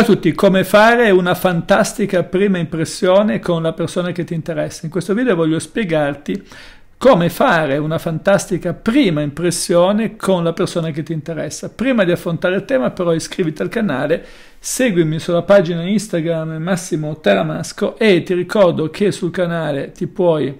Ciao a tutti, come fare una fantastica prima impressione con la persona che ti interessa. In questo video voglio spiegarti come fare una fantastica prima impressione con la persona che ti interessa. Prima di affrontare il tema però iscriviti al canale, seguimi sulla pagina Instagram Massimo Teramasco e ti ricordo che sul canale ti puoi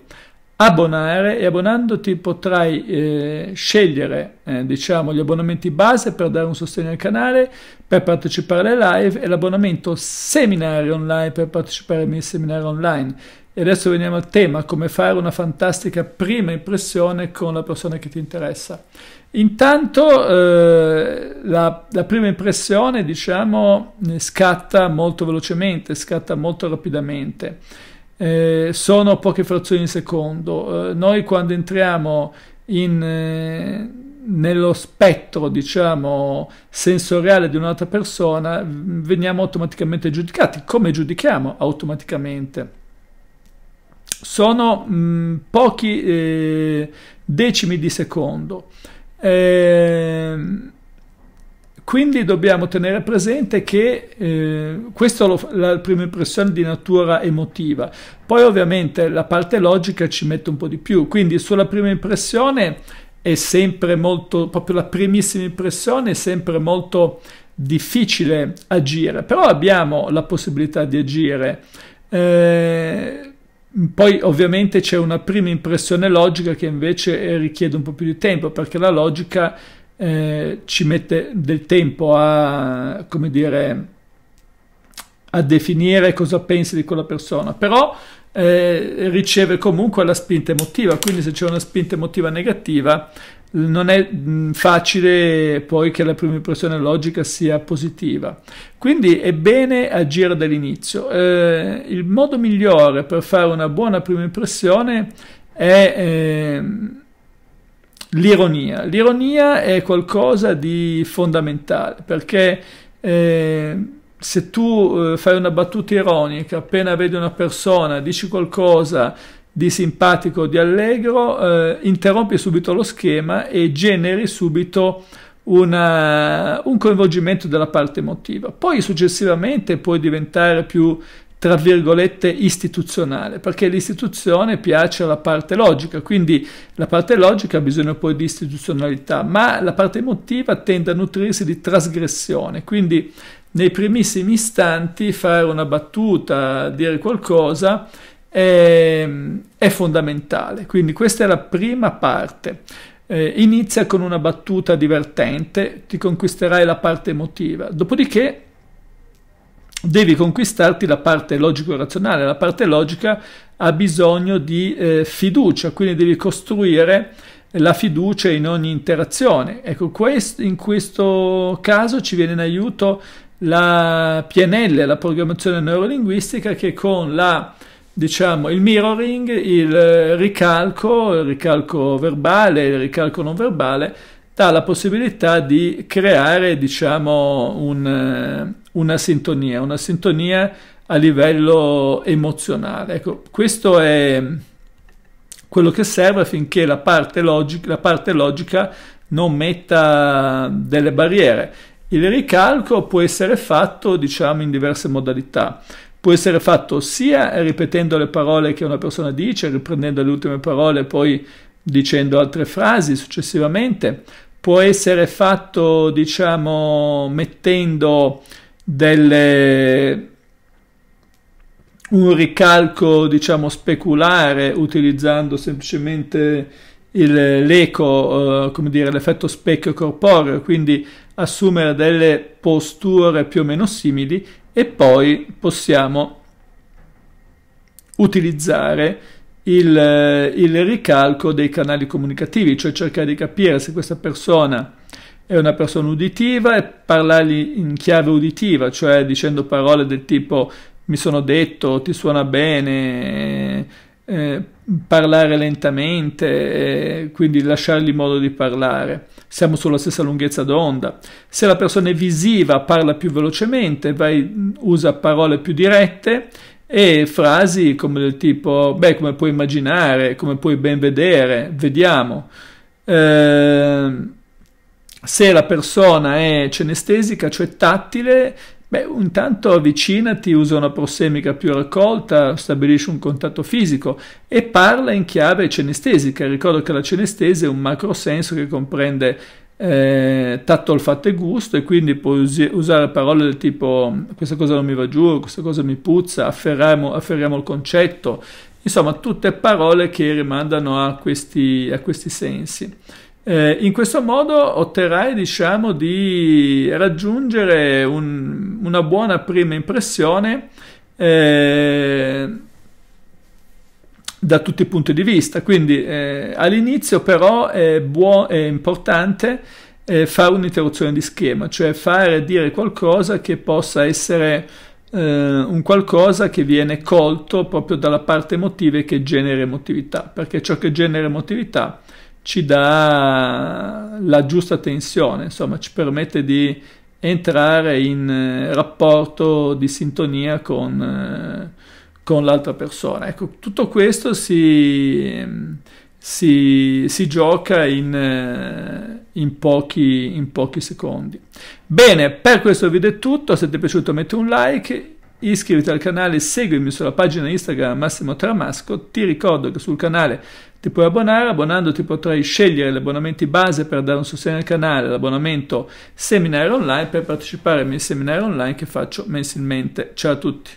abbonare e abbonandoti potrai eh, scegliere eh, diciamo gli abbonamenti base per dare un sostegno al canale per partecipare alle live e l'abbonamento seminario online per partecipare ai miei seminari online e adesso veniamo al tema come fare una fantastica prima impressione con la persona che ti interessa intanto eh, la, la prima impressione diciamo scatta molto velocemente scatta molto rapidamente eh, sono poche frazioni di secondo. Eh, noi quando entriamo in, eh, nello spettro, diciamo, sensoriale di un'altra persona, veniamo automaticamente giudicati, come giudichiamo automaticamente. Sono mh, mm, pochi eh, decimi di secondo. Eh, quindi dobbiamo tenere presente che eh, questa è la prima impressione di natura emotiva, poi ovviamente la parte logica ci mette un po' di più, quindi sulla prima impressione è sempre molto, proprio la primissima impressione è sempre molto difficile agire, però abbiamo la possibilità di agire. Eh, poi ovviamente c'è una prima impressione logica che invece richiede un po' più di tempo perché la logica eh, ci mette del tempo a, come dire, a definire cosa pensi di quella persona, però eh, riceve comunque la spinta emotiva, quindi se c'è una spinta emotiva negativa non è mm, facile poi che la prima impressione logica sia positiva. Quindi è bene agire dall'inizio. Eh, il modo migliore per fare una buona prima impressione è... Eh, l'ironia. L'ironia è qualcosa di fondamentale perché eh, se tu eh, fai una battuta ironica, appena vedi una persona, dici qualcosa di simpatico, di allegro, eh, interrompi subito lo schema e generi subito una, un coinvolgimento della parte emotiva. Poi successivamente puoi diventare più tra virgolette istituzionale, perché l'istituzione piace alla parte logica, quindi la parte logica ha bisogno poi di istituzionalità, ma la parte emotiva tende a nutrirsi di trasgressione, quindi nei primissimi istanti fare una battuta, dire qualcosa è, ehm, è fondamentale, quindi questa è la prima parte. Eh, inizia con una battuta divertente, ti conquisterai la parte emotiva, dopodiché devi conquistarti la parte logico-razionale, la parte logica ha bisogno di eh, fiducia, quindi devi costruire la fiducia in ogni interazione. Ecco, quest in questo caso ci viene in aiuto la PNL, la programmazione neurolinguistica, che con la, diciamo, il mirroring, il ricalco, il ricalco verbale, il ricalco non verbale, dà la possibilità di creare, diciamo, un, eh, una sintonia, una sintonia a livello emozionale. Ecco, questo è quello che serve affinché la parte logica, la parte logica non metta delle barriere. Il ricalco può essere fatto, diciamo, in diverse modalità. Può essere fatto sia ripetendo le parole che una persona dice, riprendendo le ultime parole e poi dicendo altre frasi successivamente può essere fatto diciamo mettendo delle un ricalco diciamo speculare utilizzando semplicemente l'eco, eh, come dire, l'effetto specchio corporeo, quindi assumere delle posture più o meno simili e poi possiamo utilizzare il, eh, il ricalco dei canali comunicativi, cioè cercare di capire se questa persona è una persona uditiva e parlargli in chiave uditiva, cioè dicendo parole del tipo mi sono detto, ti suona bene, eh, parlare lentamente, eh, quindi lasciargli modo di parlare. Siamo sulla stessa lunghezza d'onda. Se la persona è visiva, parla più velocemente, vai, usa parole più dirette e frasi come del tipo, beh, come puoi immaginare, come puoi ben vedere, vediamo. Eh, se la persona è cenestesica, cioè tattile, beh, intanto avvicinati, usa una prossemica più raccolta, stabilisci un contatto fisico e parla in chiave cenestesica. Ricordo che la cenestesi è un macrosenso che comprende eh, tatto al fatto e gusto e quindi puoi us- usare parole del tipo questa cosa non mi va giù, questa cosa mi puzza, afferriamo, afferriamo il concetto, insomma tutte parole che rimandano a questi, a questi sensi. Eh, in questo modo otterrai diciamo di raggiungere un, una buona prima impressione eh, da tutti i punti di vista. Quindi eh, all'inizio però è, buo- è importante eh, fare un'interruzione di schema, cioè fare dire qualcosa che possa essere eh, un qualcosa che viene colto proprio dalla parte emotiva e che genera emotività, perché ciò che genera emotività ci dà la giusta tensione, insomma ci permette di entrare in eh, rapporto di sintonia con eh, con l'altra persona. Ecco, tutto questo si, ehm, si, si gioca in, eh, in, pochi, in pochi secondi. Bene, per questo video è tutto, se ti è piaciuto metti un like, iscriviti al canale, seguimi sulla pagina Instagram Massimo Tramasco, ti ricordo che sul canale ti puoi abbonare, abbonandoti potrai scegliere gli abbonamenti base per dare un sostegno al canale, l'abbonamento seminario online per partecipare ai miei seminari online che faccio mensilmente. Ciao a tutti!